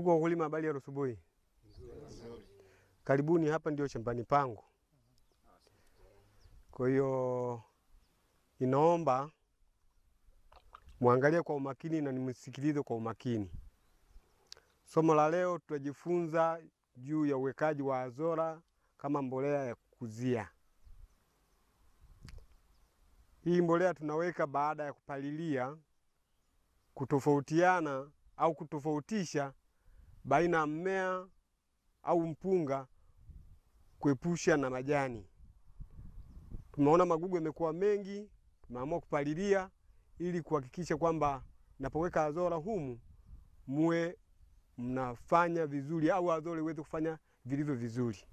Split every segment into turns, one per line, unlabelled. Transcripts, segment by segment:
Ndugu wakulima, habari ya asubuhi. Karibuni, hapa ndio shambani pangu. Kwa hiyo inaomba mwangalie kwa umakini na nimsikilize kwa umakini. Somo la leo tutajifunza juu ya uwekaji wa Azora kama mbolea ya kukuzia. Hii mbolea tunaweka baada ya kupalilia, kutofautiana au kutofautisha baina ya mmea au mpunga kuepusha na majani. Tumeona magugu yamekuwa mengi, tumeamua kupalilia ili kuhakikisha kwamba napoweka azora humu muwe mnafanya vizuri au azora iweze kufanya vilivyo vizuri.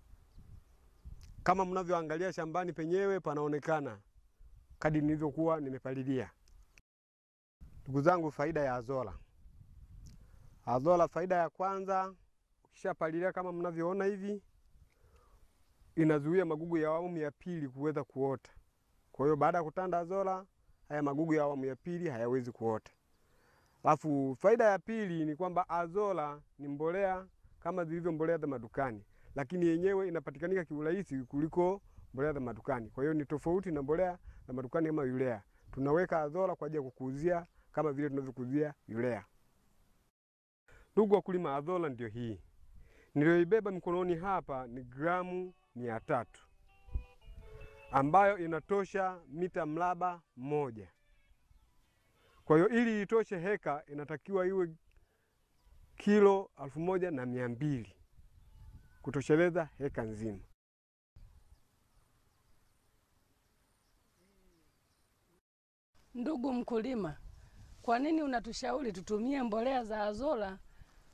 Kama mnavyoangalia shambani penyewe panaonekana kadi nilivyokuwa nimepalilia. Ndugu zangu, faida ya azora Azola, faida ya kwanza, ukishapalilia kama mnavyoona hivi, inazuia magugu ya awamu ya pili kuweza kuota. Kwa hiyo baada ya kutanda azola, haya magugu ya awamu ya pili hayawezi kuota. Alafu faida ya pili ni kwamba azola ni mbolea kama zilivyo mbolea za madukani, lakini yenyewe inapatikanika kiurahisi kuliko mbolea za madukani. Kwa hiyo ni tofauti na mbolea za madukani kama yulea. Tunaweka azola kwa ajili ya kukuuzia kama vile tunavyokuzia yulea. Ndugu wakulima, adhola ndio hii niliyoibeba mikononi hapa, ni gramu mia tatu ambayo inatosha mita mraba moja. Kwa hiyo ili itoshe heka inatakiwa iwe kilo elfu moja na mia mbili kutosheleza heka nzima. Ndugu mkulima, kwa nini unatushauri tutumie mbolea za azola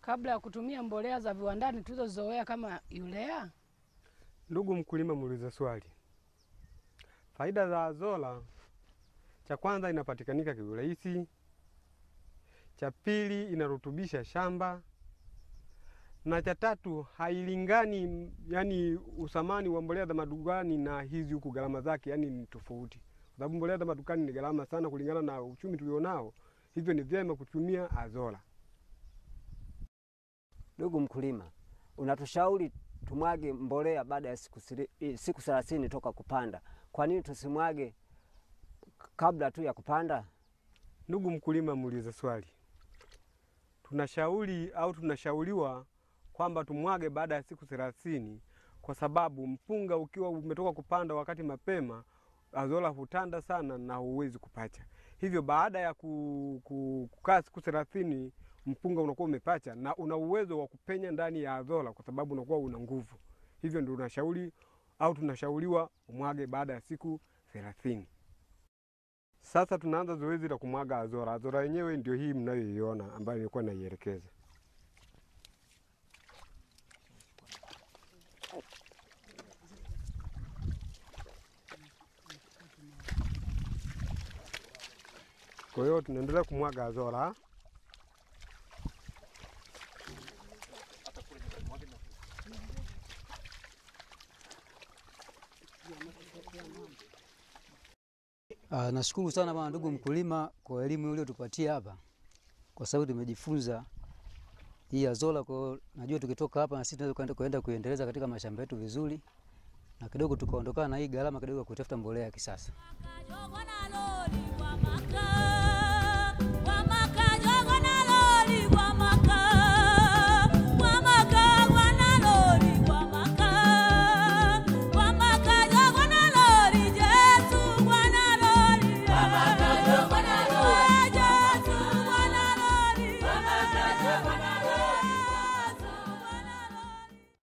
kabla ya kutumia mbolea za viwandani tulizozoea kama yulea? Ndugu mkulima, muulize swali. Faida za azola, cha kwanza inapatikanika kiurahisi, cha pili inarutubisha shamba, na cha tatu hailingani, yani usamani wa mbolea za madukani na hizi huku gharama zake yani ni tofauti, kwa sababu mbolea za madukani ni gharama sana kulingana na uchumi tulionao, hivyo ni vyema kutumia azola. Ndugu mkulima, unatushauri tumwage mbolea baada ya siku siku thelathini toka kupanda. Kwa nini tusimwage kabla tu ya kupanda? Ndugu mkulima, muulize swali. Tunashauri au tunashauriwa kwamba tumwage baada ya siku thelathini kwa sababu mpunga ukiwa umetoka kupanda wakati mapema, azola hutanda sana na huwezi kupacha. Hivyo baada ya kukaa siku thelathini mpunga unakuwa umepacha na una uwezo wa kupenya ndani ya adhola, kwa sababu unakuwa una nguvu. Hivyo ndio unashauri au tunashauriwa umwage baada ya siku 30. Sasa tunaanza zoezi la kumwaga azora. Azora yenyewe ndio hii mnayoiona ambayo nilikuwa naielekeza. Kwa hiyo tunaendelea kumwaga azora. Uh, nashukuru sana bwana ndugu mkulima kwa elimu uliotupatia hapa, kwa sababu tumejifunza hii azola Kwa najua tukitoka hapa na sisi tunaweza kuenda kuendeleza katika mashamba yetu vizuri, na kidogo tukaondokana na hii gharama kidogo ya kutafuta mbolea ya kisasa.